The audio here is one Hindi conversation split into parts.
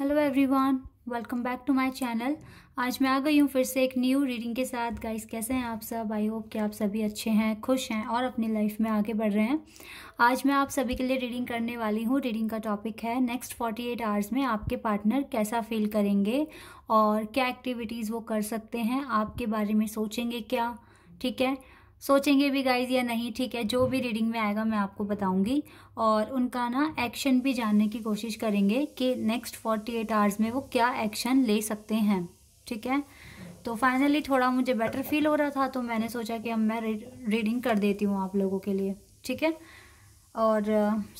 Hello everyone welcome back to my channel आज मैं आ गई हूँ फिर से एक न्यू रीडिंग के साथ गाइस कैसे हैं आप सब आई होप कि आप सभी अच्छे हैं खुश हैं और अपनी लाइफ में आगे बढ़ रहे हैं आज मैं आप सभी के लिए रीडिंग करने वाली हूँ रीडिंग का टॉपिक है नेक्स्ट 48 आवर्स में आपके पार्टनर कैसा फील करेंगे और क्या एक्टिविटीज़ वो कर सकते हैं आपके बारे में सोचेंगे क्या ठीक है सोचेंगे भी गाइज या नहीं ठीक है जो भी रीडिंग में आएगा मैं आपको बताऊंगी और उनका ना एक्शन भी जानने की कोशिश करेंगे कि नेक्स्ट फोर्टी एट आवर्स में वो क्या एक्शन ले सकते हैं ठीक है तो फाइनली थोड़ा मुझे बेटर फील हो रहा था तो मैंने सोचा कि अब मैं रीडिंग कर देती हूँ आप लोगों के लिए ठीक है और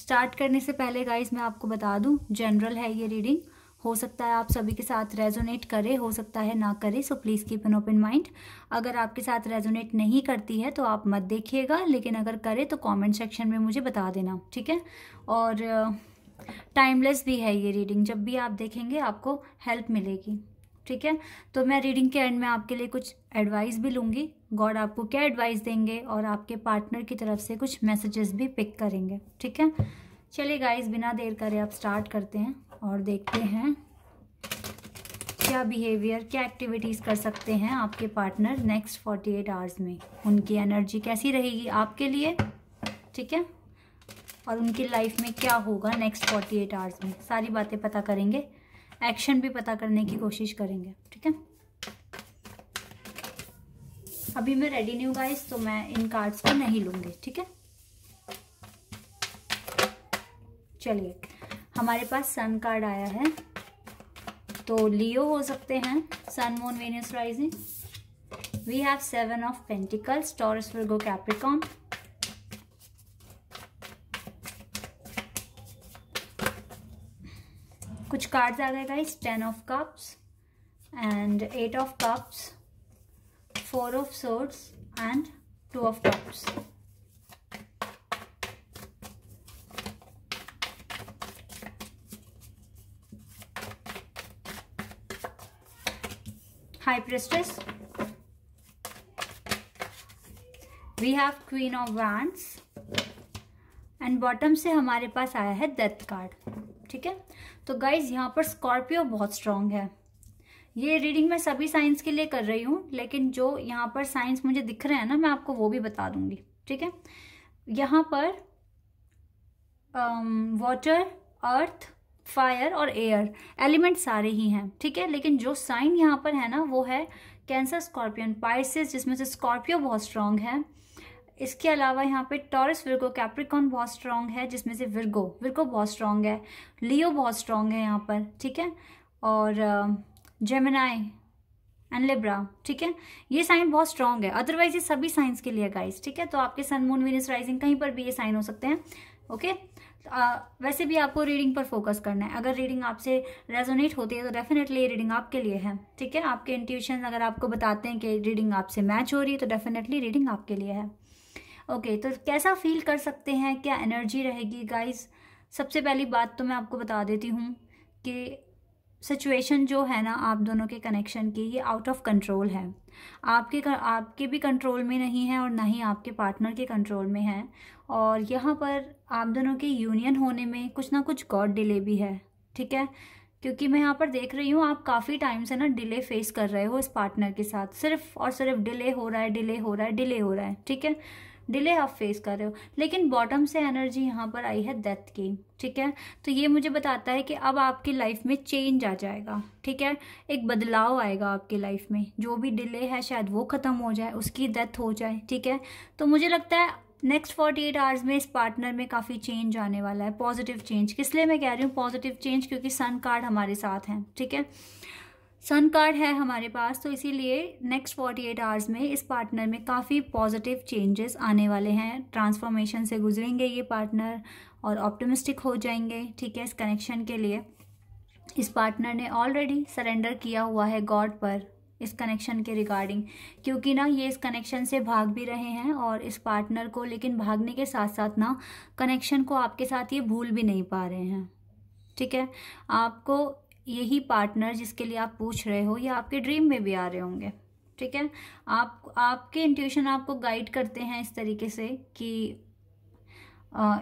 स्टार्ट uh, करने से पहले गाइज मैं आपको बता दूँ जनरल है ये रीडिंग हो सकता है आप सभी के साथ रेजोनेट करे हो सकता है ना करे so please keep an open mind अगर आपके साथ रेजोनेट नहीं करती है तो आप मत देखिएगा लेकिन अगर करे तो कमेंट सेक्शन में मुझे बता देना ठीक है और टाइमलेस uh, भी है ये रीडिंग जब भी आप देखेंगे आपको हेल्प मिलेगी ठीक है तो मैं रीडिंग के एंड में आपके लिए कुछ एडवाइस भी लूँगी गॉड आपको क्या एडवाइस देंगे और आपके पार्टनर की तरफ से कुछ मैसेजेस भी पिक करेंगे ठीक है चलिए गाइज़ बिना देर करे आप स्टार्ट करते हैं और देखते हैं क्या बिहेवियर क्या एक्टिविटीज़ कर सकते हैं आपके पार्टनर नेक्स्ट 48 आवर्स में उनकी एनर्जी कैसी रहेगी आपके लिए ठीक है और उनकी लाइफ में क्या होगा नेक्स्ट 48 आवर्स में सारी बातें पता करेंगे एक्शन भी पता करने की कोशिश करेंगे ठीक है अभी मैं रेडी नहीं हूँ गाइस तो मैं इन कार्ड्स को नहीं लूँगी ठीक है चलिए हमारे पास सन कार्ड आया है तो लियो हो सकते हैं sun moon Venus rising we have seven of pentacles taurus Virgo Capricorn कुछ कार्ड्स आ गए guys ten of cups and eight of cups four of swords and two of cups high priestess we have queen of wands and bottom से हमारे पास आया है death card ठीक है तो guys यहाँ पर scorpio बहुत strong है ये रीडिंग मैं सभी साइंस के लिए कर रही हूँ लेकिन जो यहाँ पर साइंस मुझे दिख रहे हैं ना मैं आपको वो भी बता दूंगी ठीक है यहाँ पर वाटर um, अर्थ फायर और एयर एलिमेंट सारे ही हैं ठीक है लेकिन जो साइन यहाँ पर है ना वो है कैंसर स्कॉर्पियन पाइसिस जिसमें से स्कॉर्पियो बहुत स्ट्रांग है इसके अलावा यहाँ पे टॉरस विर्गो कैप्रिकॉन बहुत स्ट्रांग है जिसमें से विर्गो विर्गो बहुत स्ट्रांग है लियो बहुत स्ट्रांग है यहाँ पर ठीक है और जेमिनाई एंड लिब्रा ठीक है ये साइन बहुत स्ट्रांग है अदरवाइज ये सभी साइंस के लिए गाइस ठीक है तो आपके सन मून वीनस राइजिंग कहीं पर भी ये साइन हो सकते हैं ओके okay? आ, वैसे भी आपको रीडिंग पर फोकस करना है अगर रीडिंग आपसे रेजोनेट होती है तो डेफिनेटली रीडिंग आपके लिए है ठीक है आपके इंट्यूशन अगर आपको बताते हैं कि रीडिंग आपसे मैच हो रही है तो डेफिनेटली रीडिंग आपके लिए है ओके okay, तो कैसा फील कर सकते हैं क्या एनर्जी रहेगी गाइज़ सबसे पहली बात तो मैं आपको बता देती हूँ कि सिचुएशन जो है ना आप दोनों के कनेक्शन की ये आउट ऑफ कंट्रोल है आपके कर, आपके भी कंट्रोल में नहीं है और ना ही आपके पार्टनर के कंट्रोल में है और यहाँ पर आप दोनों के यूनियन होने में कुछ ना कुछ गॉड डिले भी है ठीक है क्योंकि मैं यहाँ पर देख रही हूँ आप काफ़ी टाइम से ना डिले फेस कर रहे हो इस पार्टनर के साथ सिर्फ और सिर्फ डिले हो रहा है डिले हो रहा है डिले हो रहा है ठीक है डिले आप फेस कर रहे हो लेकिन बॉटम से एनर्जी यहाँ पर आई है डेथ की ठीक है तो ये मुझे बताता है कि अब आपकी लाइफ में चेंज आ जाएगा ठीक है एक बदलाव आएगा आपकी लाइफ में जो भी डिले है शायद वो ख़त्म हो जाए उसकी डेथ हो जाए ठीक है तो मुझे लगता है नेक्स्ट फोर्टी एट आवर्स में इस पार्टनर में काफ़ी चेंज आने वाला है पॉजिटिव चेंज किस लिए मैं कह रही हूँ पॉजिटिव चेंज क्योंकि सन कार्ड हमारे साथ हैं ठीक है सन कार्ड है हमारे पास तो इसीलिए नेक्स्ट फोर्टी एट आवर्स में इस पार्टनर में काफ़ी पॉजिटिव चेंजेस आने वाले हैं ट्रांसफॉर्मेशन से गुजरेंगे ये पार्टनर और ऑप्टोमिस्टिक हो जाएंगे ठीक है इस कनेक्शन के लिए इस पार्टनर ने ऑलरेडी सरेंडर किया हुआ है गॉड पर इस कनेक्शन के रिगार्डिंग क्योंकि ना ये इस कनेक्शन से भाग भी रहे हैं और इस पार्टनर को लेकिन भागने के साथ साथ ना कनेक्शन को आपके साथ ये भूल भी नहीं पा रहे हैं ठीक है आपको यही पार्टनर जिसके लिए आप पूछ रहे हो या आपके ड्रीम में भी आ रहे होंगे ठीक है आप आपके इंट्यूशन आपको गाइड करते हैं इस तरीके से कि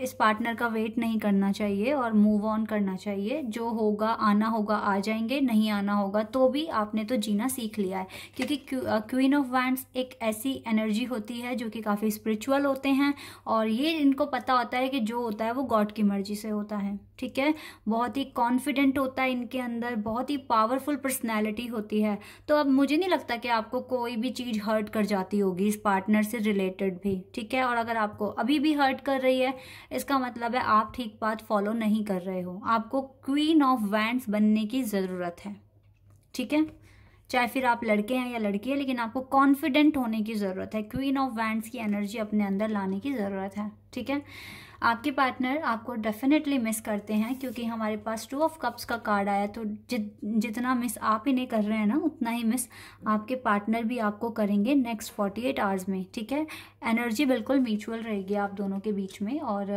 इस पार्टनर का वेट नहीं करना चाहिए और मूव ऑन करना चाहिए जो होगा आना होगा आ जाएंगे नहीं आना होगा तो भी आपने तो जीना सीख लिया है क्योंकि क्वीन ऑफ वैंड्स एक ऐसी एनर्जी होती है जो कि काफ़ी स्पिरिचुअल होते हैं और ये इनको पता होता है कि जो होता है वो गॉड की मर्जी से होता है ठीक है बहुत ही कॉन्फिडेंट होता है इनके अंदर बहुत ही पावरफुल पर्सनैलिटी होती है तो अब मुझे नहीं लगता कि आपको कोई भी चीज़ हर्ट कर जाती होगी इस पार्टनर से रिलेटेड भी ठीक है और अगर आपको अभी भी हर्ट कर रही है है इसका मतलब है आप ठीक बात फॉलो नहीं कर रहे हो आपको क्वीन ऑफ वैंड्स बनने की ज़रूरत है ठीक है चाहे फिर आप लड़के हैं या लड़की है लेकिन आपको कॉन्फिडेंट होने की ज़रूरत है क्वीन ऑफ वैंड्स की एनर्जी अपने अंदर लाने की ज़रूरत है ठीक है आपके पार्टनर आपको डेफिनेटली मिस करते हैं क्योंकि हमारे पास टू ऑफ कप्स का कार्ड आया तो जित जितना मिस आप ही नहीं कर रहे हैं ना उतना ही मिस आपके पार्टनर भी आपको करेंगे नेक्स्ट फोर्टी एट आवर्स में ठीक है एनर्जी बिल्कुल म्यूचुअल रहेगी आप दोनों के बीच में और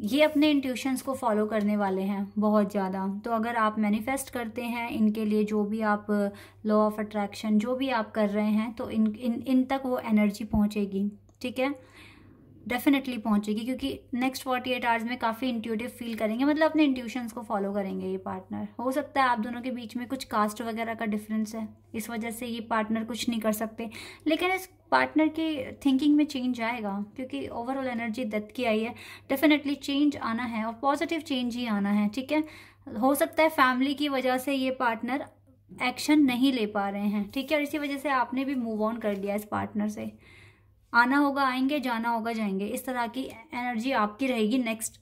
ये अपने इंट्यूशंस को फॉलो करने वाले हैं बहुत ज़्यादा तो अगर आप मैनिफेस्ट करते हैं इनके लिए जो भी आप लॉ ऑफ अट्रैक्शन जो भी आप कर रहे हैं तो इन इन इन तक वो एनर्जी पहुँचेगी ठीक है डेफिनेटली पहुंचेगी क्योंकि नेक्स्ट फोर्टी एट आवर्स में काफ़ी इंट्यूटिव फील करेंगे मतलब अपने इंट्यूशंस को फॉलो करेंगे ये पार्टनर हो सकता है आप दोनों के बीच में कुछ कास्ट वगैरह का डिफरेंस है इस वजह से ये पार्टनर कुछ नहीं कर सकते लेकिन इस पार्टनर के थिंकिंग में चेंज आएगा क्योंकि ओवरऑल एनर्जी दत्त की आई है डेफिनेटली चेंज आना है और पॉजिटिव चेंज ही आना है ठीक है हो सकता है फैमिली की वजह से ये पार्टनर एक्शन नहीं ले पा रहे हैं ठीक है और इसी वजह से आपने भी मूव ऑन कर लिया इस पार्टनर से आना होगा आएंगे जाना होगा जाएंगे इस तरह की एनर्जी आपकी रहेगी नेक्स्ट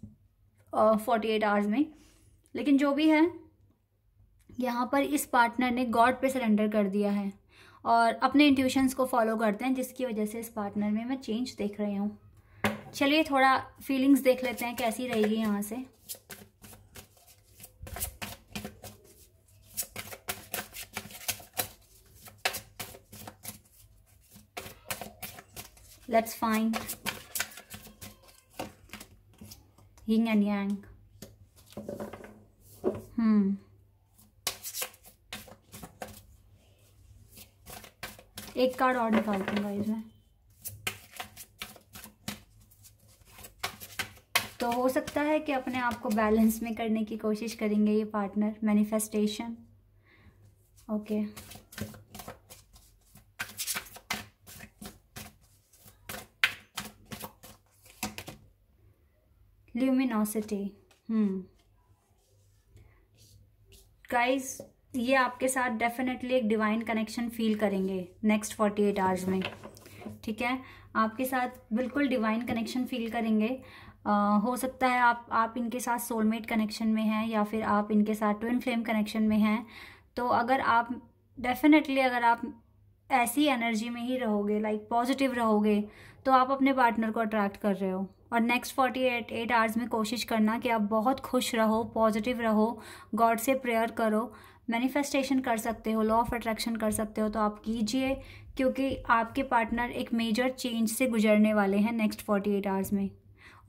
फोर्टी एट आवर्स में लेकिन जो भी है यहाँ पर इस पार्टनर ने गॉड पे सरेंडर कर दिया है और अपने इंट्यूशंस को फॉलो करते हैं जिसकी वजह से इस पार्टनर में मैं चेंज देख रही हूँ चलिए थोड़ा फीलिंग्स देख लेते हैं कैसी रहेगी यहाँ से Let's find yin and yang. Hmm. एक कार्ड और हूँ दूंगा इसमें तो हो सकता है कि अपने आप को बैलेंस में करने की कोशिश करेंगे ये partner manifestation okay okay. Luminosity guys hmm. ये आपके साथ डेफिनेटली एक डिवाइन कनेक्शन फील करेंगे नेक्स्ट फोर्टी एट आवर्स में ठीक है आपके साथ बिल्कुल डिवाइन कनेक्शन फील करेंगे आ, हो सकता है आप आप इनके साथ सोलमेट कनेक्शन में हैं या फिर आप इनके साथ ट्विन फ्लेम कनेक्शन में हैं तो अगर आप डेफिनेटली अगर आप ऐसी एनर्जी में ही रहोगे लाइक पॉजिटिव रहोगे तो आप अपने पार्टनर को अट्रैक्ट कर रहे हो और next forty eight eight hours में कोशिश करना कि आप बहुत खुश रहो पॉजिटिव रहो गॉड से प्रेयर करो मैनिफेस्टेशन कर सकते हो लॉ ऑफ अट्रैक्शन कर सकते हो तो आप कीजिए क्योंकि आपके पार्टनर एक मेजर चेंज से गुजरने वाले हैं नेक्स्ट फोर्टी एट आवर्स में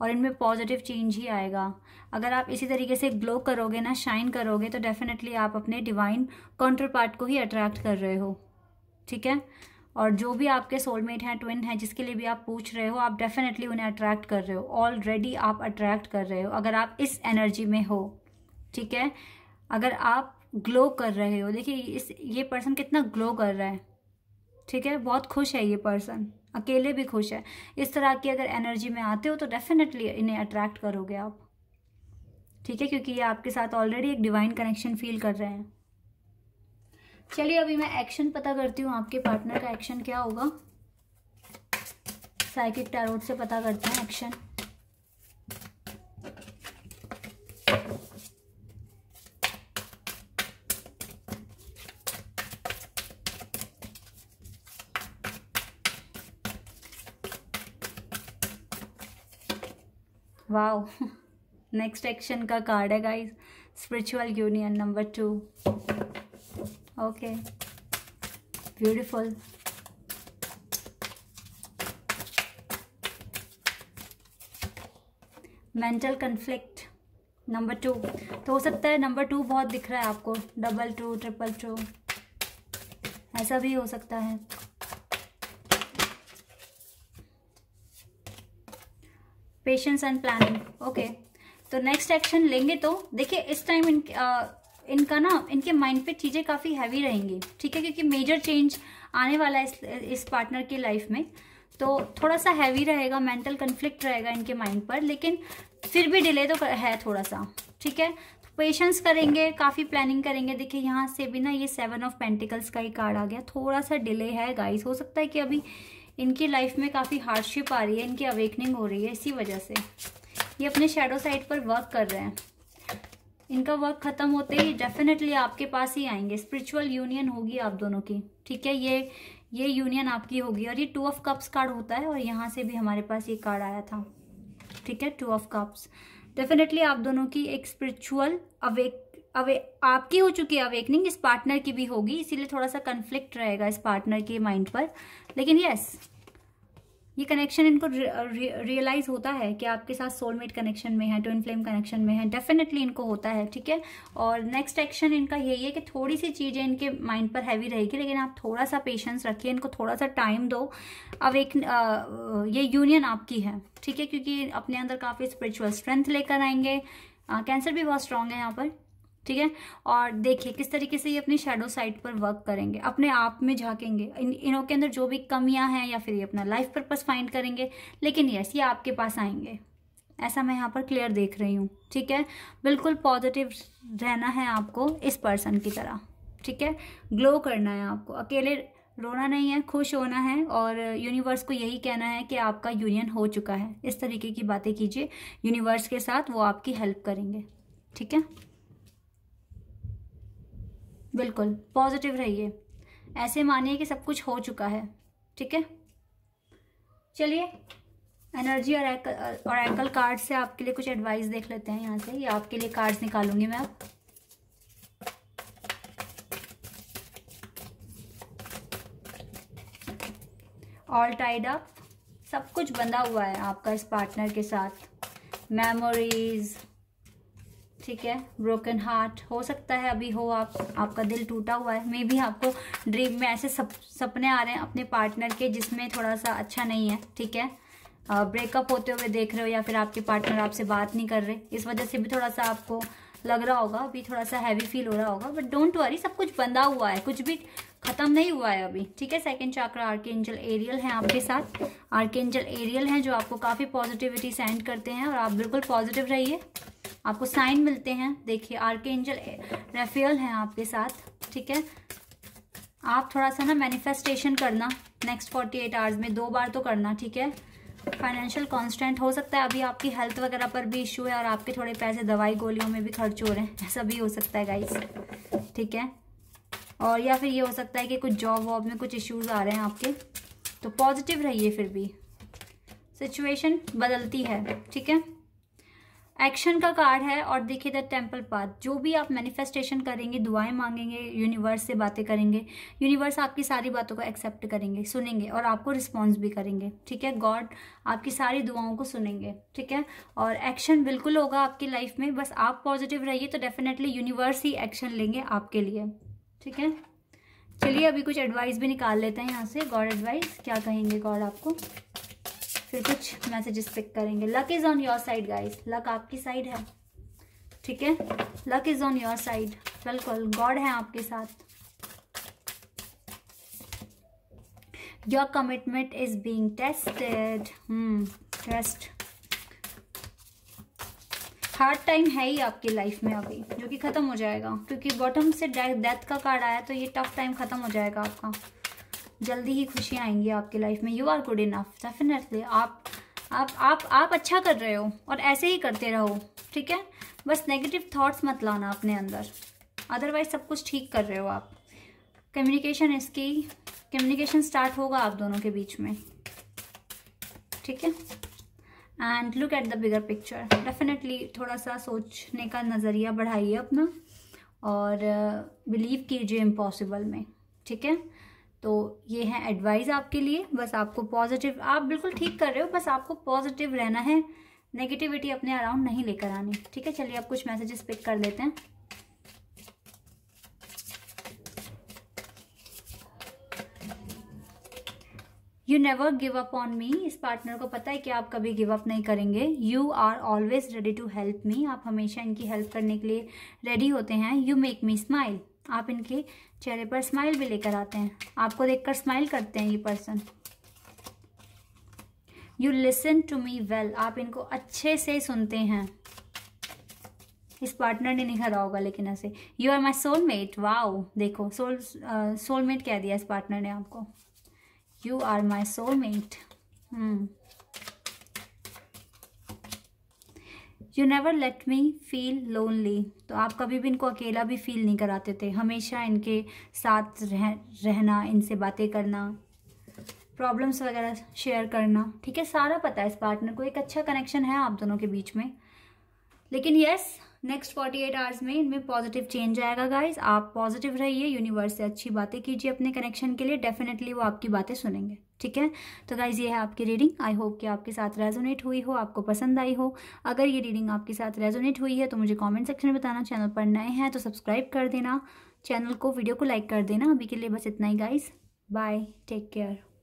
और इनमें पॉजिटिव चेंज ही आएगा अगर आप इसी तरीके से ग्लो करोगे ना शाइन करोगे तो डेफिनेटली आप अपने डिवाइन काउंटर पार्ट को ही अट्रैक्ट कर रहे हो ठीक है और जो भी आपके सोलमेट हैं ट्विन हैं जिसके लिए भी आप पूछ रहे हो आप डेफिनेटली उन्हें अट्रैक्ट कर रहे हो ऑलरेडी आप अट्रैक्ट कर रहे हो अगर आप इस एनर्जी में हो ठीक है अगर आप ग्लो कर रहे हो देखिए इस ये पर्सन कितना ग्लो कर रहा है ठीक है बहुत खुश है ये पर्सन अकेले भी खुश है इस तरह की अगर एनर्जी में आते हो तो डेफिनेटली इन्हें अट्रैक्ट करोगे आप ठीक है क्योंकि ये आपके साथ ऑलरेडी एक डिवाइन कनेक्शन फील कर रहे हैं चलिए अभी मैं एक्शन पता करती हूँ आपके पार्टनर का एक्शन क्या होगा साइकिक टैरोट से पता करते हैं एक्शन वाओ नेक्स्ट एक्शन का कार्ड है guys spiritual union number two okay beautiful mental conflict number two तो हो सकता है नंबर टू बहुत दिख रहा है आपको डबल टू ट्रिपल टू ऐसा भी हो सकता है पेशेंस एंड प्लानिंग ओके तो नेक्स्ट एक्शन लेंगे तो देखिए इस टाइम इन इनका ना इनके माइंड पे चीज़ें काफ़ी हैवी रहेंगी ठीक है क्योंकि मेजर चेंज आने वाला है इस, इस पार्टनर की लाइफ में तो थोड़ा सा हैवी रहेगा मेंटल कन्फ्लिक्ट रहेगा इनके माइंड पर लेकिन फिर भी डिले तो है थोड़ा सा ठीक है पेशेंस करेंगे काफ़ी प्लानिंग करेंगे देखिए यहाँ से भी ना ये सेवन ऑफ पेंटिकल्स का ही कार्ड आ गया थोड़ा सा डिले है गाइस हो सकता है कि अभी इनकी लाइफ में काफ़ी हार्डशिप आ रही है इनकी अवेकनिंग हो रही है इसी वजह से ये अपने शेडो साइड पर वर्क कर रहे हैं इनका वर्क खत्म होते ही डेफिनेटली आपके पास ही आएंगे स्पिरिचुअल यूनियन होगी आप दोनों की ठीक है ये ये यूनियन आपकी होगी और ये टू ऑफ कप्स कार्ड होता है और यहाँ से भी हमारे पास ये कार्ड आया था ठीक है टू ऑफ कप्स डेफिनेटली आप दोनों की एक स्पिरिचुअल अवेक अवे आपकी हो चुकी है अवेकनिंग इस पार्टनर की भी होगी इसीलिए थोड़ा सा कन्फ्लिक्ट रहेगा इस पार्टनर के माइंड पर लेकिन यस ये कनेक्शन इनको रियलाइज uh, होता है कि आपके साथ सोलमेट कनेक्शन में है ट्विन फ्लेम कनेक्शन में है डेफिनेटली इनको होता है ठीक है और नेक्स्ट एक्शन इनका यही है कि थोड़ी सी चीज़ें इनके माइंड पर हैवी रहेगी लेकिन आप थोड़ा सा पेशेंस रखिए इनको थोड़ा सा टाइम दो अब एक आ, uh, uh, ये यूनियन आपकी है ठीक है क्योंकि अपने अंदर काफ़ी स्पिरिचुअल स्ट्रेंथ लेकर आएंगे कैंसर भी बहुत स्ट्रांग है यहाँ पर ठीक है और देखिए किस तरीके से ये अपने शेडो साइड पर वर्क करेंगे अपने आप में झांकेंगे इन इनों के अंदर जो भी कमियां हैं या फिर ये अपना लाइफ पर्पज फाइंड करेंगे लेकिन यस ये आपके पास आएंगे ऐसा मैं यहाँ पर क्लियर देख रही हूँ ठीक है बिल्कुल पॉजिटिव रहना है आपको इस पर्सन की तरह ठीक है ग्लो करना है आपको अकेले रोना नहीं है खुश होना है और यूनिवर्स को यही कहना है कि आपका यूनियन हो चुका है इस तरीके की बातें कीजिए यूनिवर्स के साथ वो आपकी हेल्प करेंगे ठीक है बिल्कुल पॉजिटिव रहिए ऐसे मानिए कि सब कुछ हो चुका है ठीक है चलिए एनर्जी और और एंकल कार्ड से आपके लिए कुछ एडवाइस देख लेते हैं यहाँ से ये आपके लिए कार्ड्स निकालूंगी मैं आप ऑल टाइड अप सब कुछ बंधा हुआ है आपका इस पार्टनर के साथ मेमोरीज़ ठीक है ब्रोकन हार्ट हो सकता है अभी हो आप आपका दिल टूटा हुआ है मे भी आपको ड्रीम में ऐसे सप, सपने आ रहे हैं अपने पार्टनर के जिसमें थोड़ा सा अच्छा नहीं है ठीक है ब्रेकअप होते हुए देख रहे हो या फिर आपके पार्टनर आपसे बात नहीं कर रहे इस वजह से भी थोड़ा सा आपको लग रहा होगा अभी थोड़ा सा हैवी फील हो रहा होगा बट डोंट वरी सब कुछ बंधा हुआ है कुछ भी खत्म नहीं हुआ है अभी ठीक है second chakra archangel Ariel है आपके साथ आर्क एंजल एरियल है जो आपको काफ़ी पॉजिटिविटी सेंड करते हैं और आप बिल्कुल पॉजिटिव रहिए आपको साइन मिलते हैं देखिए आर के एंजल रेफेल हैं आपके साथ ठीक है आप थोड़ा सा ना मैनिफेस्टेशन करना नेक्स्ट फोर्टी एट आवर्स में दो बार तो करना ठीक है फाइनेंशियल कॉन्स्टेंट हो सकता है अभी आपकी हेल्थ वगैरह पर भी इश्यू है और आपके थोड़े पैसे दवाई गोलियों में भी खर्च हो रहे हैं ऐसा भी हो सकता है गाइस ठीक है और या फिर ये हो सकता है कि कुछ जॉब वॉब में कुछ इश्यूज आ रहे हैं आपके तो पॉजिटिव रहिए फिर भी सिचुएशन बदलती है ठीक है एक्शन का कार्ड है और देखिए द टेम्पल पाथ जो भी आप मैनिफेस्टेशन करेंगे दुआएं मांगेंगे यूनिवर्स से बातें करेंगे यूनिवर्स आपकी सारी बातों को एक्सेप्ट करेंगे सुनेंगे और आपको रिस्पॉन्स भी करेंगे ठीक है गॉड आपकी सारी दुआओं को सुनेंगे ठीक है और एक्शन बिल्कुल होगा आपकी लाइफ में बस आप पॉजिटिव रहिए तो डेफिनेटली यूनिवर्स ही एक्शन लेंगे आपके लिए ठीक है चलिए अभी कुछ एडवाइस भी निकाल लेते हैं यहाँ से गॉड एडवाइस क्या कहेंगे गॉड आपको फिर कुछ मैसेजेस पिक करेंगे luck is on your side guys luck आपकी साइड है ठीक है luck is on your side बिल्कुल गॉड है आपके साथ your commitment is being tested test hard time है ही आपकी लाइफ में अभी जो कि खत्म हो जाएगा क्योंकि बॉटम से डेथ का कार्ड आया तो ये टफ टाइम खत्म हो जाएगा आपका जल्दी ही खुशियाँ आएंगी आपकी लाइफ में you are good enough definitely आप आप आप आप अच्छा कर रहे हो और ऐसे ही करते रहो ठीक है बस नेगेटिव थॉट्स मत लाना अपने अंदर अदरवाइज सब कुछ ठीक कर रहे हो आप कम्युनिकेशन इसकी कम्युनिकेशन स्टार्ट होगा आप दोनों के बीच में ठीक है and look at the bigger picture definitely थोड़ा सा सोचने का नज़रिया बढ़ाइए अपना और बिलीव uh, कीजिए इम्पॉसिबल में ठीक है तो ये है एडवाइस आपके लिए बस आपको पॉजिटिव आप बिल्कुल ठीक कर रहे हो बस आपको पॉजिटिव रहना है नेगेटिविटी अपने अराउंड नहीं लेकर आनी ठीक है चलिए आप कुछ मैसेजेस पिक कर लेते हैं you never give up on me इस पार्टनर को पता है कि आप कभी गिव अप नहीं करेंगे you are always ready to help me आप हमेशा इनकी हेल्प करने के लिए रेडी होते हैं यू मेक मी स्माइल आप इनके चेहरे पर स्माइल भी लेकर आते हैं आपको देखकर स्माइल करते हैं ये person you listen to me well आप इनको अच्छे से सुनते हैं इस पार्टनर ने नहीं करा होगा लेकिन ऐसे you are my soulmate wow देखो सोल सोलमेट uh, कह दिया इस पार्टनर ने आपको you are my soulmate hmm you never let me feel lonely तो आप कभी भी इनको अकेला भी फील नहीं कराते थे हमेशा इनके साथ रह रहना इनसे बातें करना प्रॉब्लम्स वगैरह शेयर करना ठीक है सारा पता है इस पार्टनर को एक अच्छा कनेक्शन है आप दोनों के बीच में लेकिन yes next forty eight hours में इनमें पॉजिटिव चेंज आएगा गाइज आप पॉजिटिव रहिए यूनिवर्स से अच्छी बातें कीजिए अपने कनेक्शन के लिए डेफिनेटली वो आपकी बातें सुनेंगे ठीक है तो गाइज़ ये है आपकी रीडिंग आई होप कि आपके साथ रेजोनेट हुई हो आपको पसंद आई हो अगर ये रीडिंग आपके साथ रेजोनेट हुई है तो मुझे कमेंट सेक्शन में बताना चैनल पर नए हैं तो सब्सक्राइब कर देना चैनल को वीडियो को लाइक कर देना अभी के लिए बस इतना ही गाइज़ बाय टेक केयर